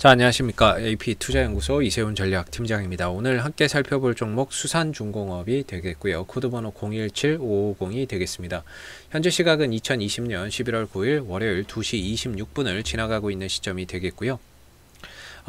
자, 안녕하십니까. AP 투자연구소 이세훈 전략팀장입니다. 오늘 함께 살펴볼 종목 수산중공업이 되겠고요. 코드번호 017550이 되겠습니다. 현재 시각은 2020년 11월 9일 월요일 2시 26분을 지나가고 있는 시점이 되겠고요.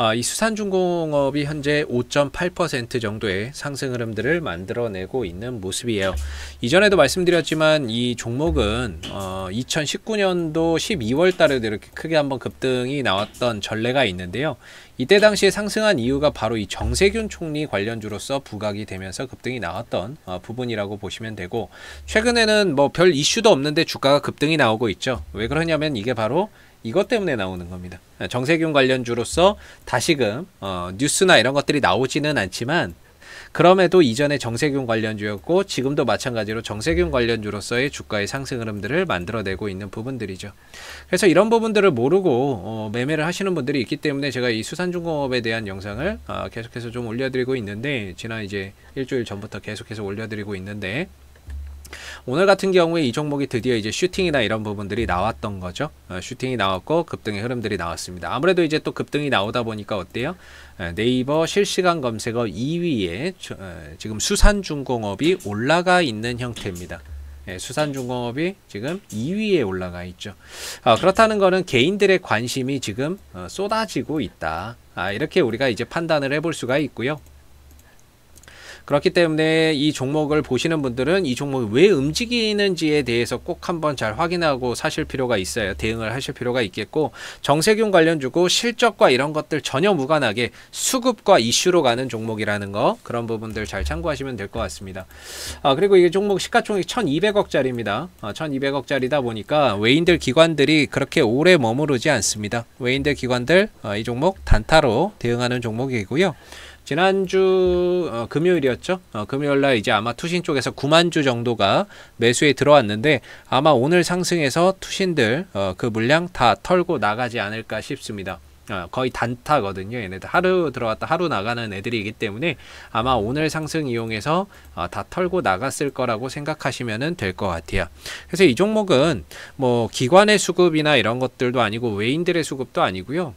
아, 이 수산중공업이 현재 5.8% 정도의 상승 흐름들을 만들어내고 있는 모습이에요. 이전에도 말씀드렸지만 이 종목은 2019년도 12월 달에 이렇게 크게 한번 급등이 나왔던 전례가 있는데요. 이때 당시에 상승한 이유가 바로 이 정세균 총리 관련주로서 부각이 되면서 급등이 나왔던 어, 부분이라고 보시면 되고 최근에는 뭐 별 이슈도 없는데 주가가 급등이 나오고 있죠. 왜 그러냐면 이게 바로 이것 때문에 나오는 겁니다. 정세균 관련주로서 다시금 어, 뉴스나 이런 것들이 나오지는 않지만 그럼에도 이전에 정세균 관련주였고 지금도 마찬가지로 정세균 관련주로서의 주가의 상승 흐름들을 만들어내고 있는 부분들이죠. 그래서 이런 부분들을 모르고 어, 매매를 하시는 분들이 있기 때문에 제가 이 수산중공업에 대한 영상을 어, 계속해서 좀 올려드리고 있는데 지난 이제 일주일 전부터 계속해서 올려드리고 있는데 오늘 같은 경우에 이 종목이 드디어 이제 슈팅이나 이런 부분들이 나왔던 거죠. 어, 슈팅이 나왔고 급등의 흐름들이 나왔습니다. 아무래도 이제 또 급등이 나오다 보니까 어때요? 어, 네이버 실시간 검색어 2위에 저, 어, 지금 수산중공업이 올라가 있는 형태입니다. 예, 수산중공업이 지금 2위에 올라가 있죠. 아, 그렇다는 것은 개인들의 관심이 지금 어, 쏟아지고 있다. 아, 이렇게 우리가 이제 판단을 해볼 수가 있고요. 그렇기 때문에 이 종목을 보시는 분들은 이 종목이 왜 움직이는지에 대해서 꼭 한번 잘 확인하고 사실 필요가 있어요. 대응을 하실 필요가 있겠고 정세균 관련 주고 실적과 이런 것들 전혀 무관하게 수급과 이슈로 가는 종목이라는 거 그런 부분들 잘 참고하시면 될 것 같습니다. 아 그리고 이 종목 시가총액 1,200억짜리입니다. 아, 1,200억짜리다 보니까 외인들 기관들이 그렇게 오래 머무르지 않습니다. 외인들 기관들 아, 이 종목 단타로 대응하는 종목이고요. 지난주 어, 금요일이었죠. 어, 금요일날 이제 아마 투신 쪽에서 9만 주 정도가 매수에 들어왔는데 아마 오늘 상승해서 투신들 어, 그 물량 다 털고 나가지 않을까 싶습니다. 어, 거의 단타거든요. 얘네들 하루 들어왔다 하루 나가는 애들이기 때문에 아마 오늘 상승 이용해서 어, 다 털고 나갔을 거라고 생각하시면 될 것 같아요. 그래서 이 종목은 뭐 기관의 수급이나 이런 것들도 아니고 외인들의 수급도 아니고요.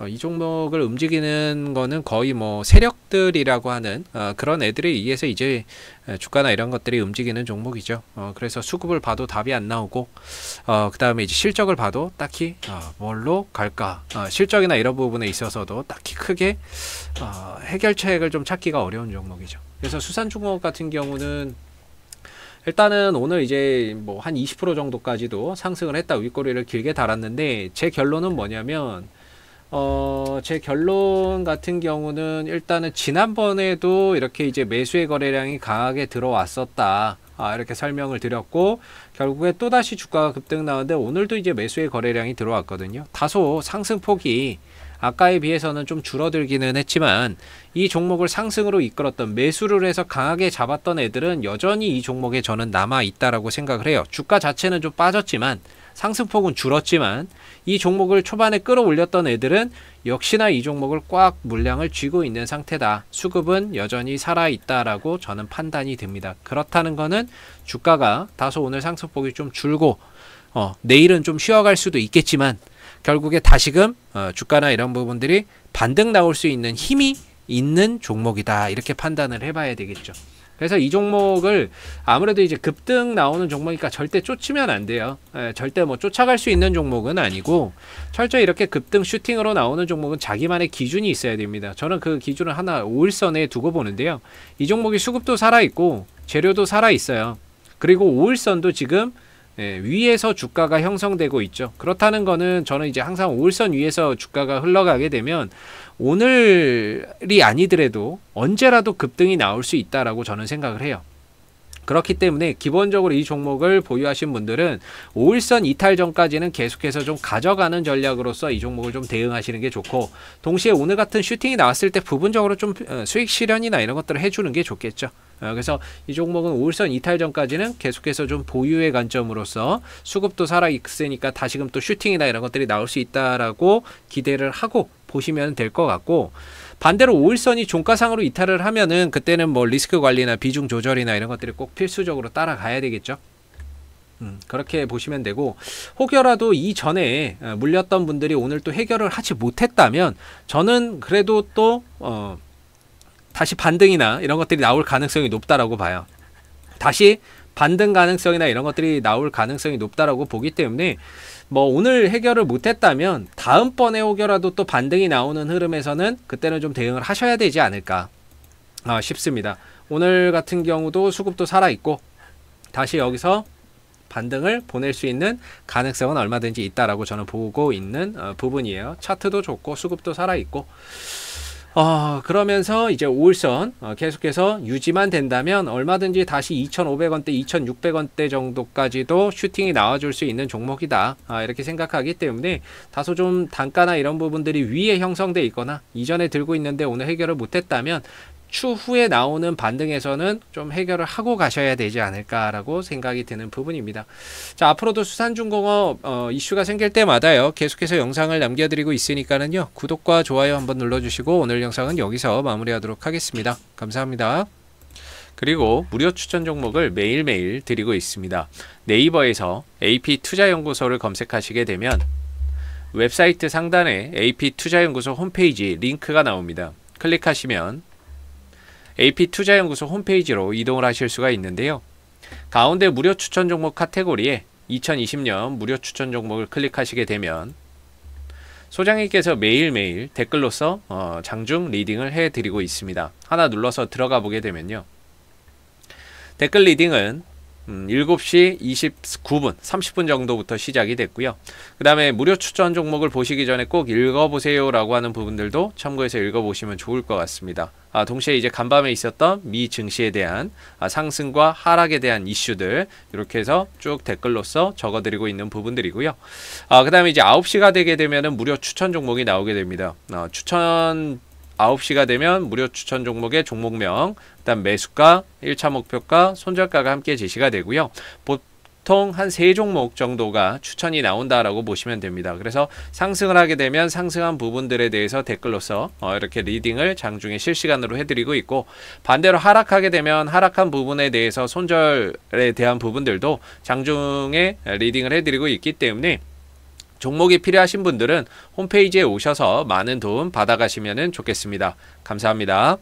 어, 이 종목을 움직이는 거는 거의 뭐 세력들이라고 하는 어, 그런 애들에 의해서 이제 주가나 이런 것들이 움직이는 종목이죠. 어, 그래서 수급을 봐도 답이 안 나오고 어, 그 다음에 이제 실적을 봐도 딱히 어, 뭘로 갈까 어, 실적이나 이런 부분에 있어서도 딱히 크게 어, 해결책을 좀 찾기가 어려운 종목이죠. 그래서 수산중공업 같은 경우는 일단은 오늘 이제 뭐 한 20% 정도까지도 상승을 했다 윗꼬리를 길게 달았는데 제 결론은 뭐냐면 어, 제 결론 같은 경우는 일단은 지난번에도 이렇게 이제 매수의 거래량이 강하게 들어왔었다. 아, 이렇게 설명을 드렸고 결국에 또다시 주가가 급등 나왔는데 오늘도 이제 매수의 거래량이 들어왔거든요. 다소 상승폭이 아까에 비해서는 좀 줄어들기는 했지만 이 종목을 상승으로 이끌었던 매수를 해서 강하게 잡았던 애들은 여전히 이 종목에 저는 남아 있다라고 생각을 해요. 주가 자체는 좀 빠졌지만 상승폭은 줄었지만 이 종목을 초반에 끌어올렸던 애들은 역시나 이 종목을 꽉 물량을 쥐고 있는 상태다. 수급은 여전히 살아있다라고 저는 판단이 됩니다. 그렇다는 거는 주가가 다소 오늘 상승폭이 좀 줄고 어, 내일은 좀 쉬어갈 수도 있겠지만 결국에 다시금 어, 주가나 이런 부분들이 반등 나올 수 있는 힘이 있는 종목이다. 이렇게 판단을 해봐야 되겠죠. 그래서 이 종목을 아무래도 이제 급등 나오는 종목이니까 절대 쫓으면 안 돼요. 예, 절대 뭐 쫓아갈 수 있는 종목은 아니고 철저히 이렇게 급등 슈팅으로 나오는 종목은 자기만의 기준이 있어야 됩니다. 저는 그 기준을 하나 5일선에 두고 보는데요. 이 종목이 수급도 살아있고 재료도 살아있어요. 그리고 5일선도 지금 예, 위에서 주가가 형성되고 있죠. 그렇다는 거는 저는 이제 항상 올선 위에서 주가가 흘러가게 되면 오늘이 아니더라도 언제라도 급등이 나올 수 있다라고 저는 생각을 해요. 그렇기 때문에 기본적으로 이 종목을 보유하신 분들은 5일선 이탈 전까지는 계속해서 좀 가져가는 전략으로서 이 종목을 좀 대응하시는 게 좋고 동시에 오늘 같은 슈팅이 나왔을 때 부분적으로 좀 어, 수익 실현이나 이런 것들을 해주는 게 좋겠죠. 어, 그래서 이 종목은 5일선 이탈 전까지는 계속해서 좀 보유의 관점으로서 수급도 살아있으니까 다시금 또 슈팅이나 이런 것들이 나올 수 있다라고 기대를 하고 보시면 될 것 같고 반대로 5일선이 종가상으로 이탈을 하면은 그때는 뭐 리스크 관리나 비중 조절이나 이런 것들이 꼭 필수적으로 따라가야 되겠죠. 음, 그렇게 보시면 되고 혹여라도 이전에 어, 물렸던 분들이 오늘 또 해결을 하지 못했다면 저는 그래도 또 어, 다시 반등이나 이런 것들이 나올 가능성이 높다라고 봐요. 다시 반등 가능성이나 이런 것들이 나올 가능성이 높다라고 보기 때문에 뭐 오늘 해결을 못했다면 다음번에 오겨라도 또 반등이 나오는 흐름에서는 그때는 좀 대응을 하셔야 되지 않을까 아, 싶습니다. 오늘 같은 경우도 수급도 살아있고 다시 여기서 반등을 보낼 수 있는 가능성은 얼마든지 있다라고 저는 보고 있는 어, 부분이에요. 차트도 좋고 수급도 살아있고 어, 그러면서 이제 5일선 어, 계속해서 유지만 된다면 얼마든지 다시 2,500원대, 2,600원대 정도까지도 슈팅이 나와줄 수 있는 종목이다. 아, 이렇게 생각하기 때문에 다소 좀 단가나 이런 부분들이 위에 형성돼 있거나 이전에 들고 있는데 오늘 해결을 못했다면 추후에 나오는 반등에서는 좀 해결을 하고 가셔야 되지 않을까라고 생각이 드는 부분입니다. 자, 앞으로도 수산중공업 어, 이슈가 생길 때마다요. 계속해서 영상을 남겨드리고 있으니까는요. 구독과 좋아요 한번 눌러주시고 오늘 영상은 여기서 마무리하도록 하겠습니다. 감사합니다. 그리고 무료 추천 종목을 매일매일 드리고 있습니다. 네이버에서 AP투자연구소를 검색하시게 되면 웹사이트 상단에 AP투자연구소 홈페이지 링크가 나옵니다. 클릭하시면 AP투자연구소 홈페이지로 이동을 하실 수가 있는데요. 가운데 무료 추천 종목 카테고리에 2020년 무료 추천 종목을 클릭하시게 되면 소장님께서 매일매일 댓글로서 어, 장중 리딩을 해드리고 있습니다. 하나 눌러서 들어가 보게 되면요. 댓글 리딩은 음, 7시 29분, 30분 정도부터 시작이 됐고요. 그 다음에 무료 추천 종목을 보시기 전에 꼭 읽어보세요 라고 하는 부분들도 참고해서 읽어보시면 좋을 것 같습니다. 아, 동시에 이제 간밤에 있었던 미 증시에 대한 아, 상승과 하락에 대한 이슈들 이렇게 해서 쭉 댓글로써 적어드리고 있는 부분들이고요. 아, 그 다음에 이제 9시가 되게 되면 무료 추천 종목이 나오게 됩니다. 아, 추천 9시가 되면 무료 추천 종목의 종목명, 그다 매수가, 1차 목표가, 손절가가 함께 제시가 되고요. 보통 한3 종목 정도가 추천이 나온다라고 보시면 됩니다. 그래서 상승을 하게 되면 상승한 부분들에 대해서 댓글로서 어, 이렇게 리딩을 장중에 실시간으로 해드리고 있고 반대로 하락하게 되면 하락한 부분에 대해서 손절에 대한 부분들도 장중에 리딩을 해드리고 있기 때문에 종목이 필요하신 분들은 홈페이지에 오셔서 많은 도움 받아가시면 좋겠습니다. 감사합니다.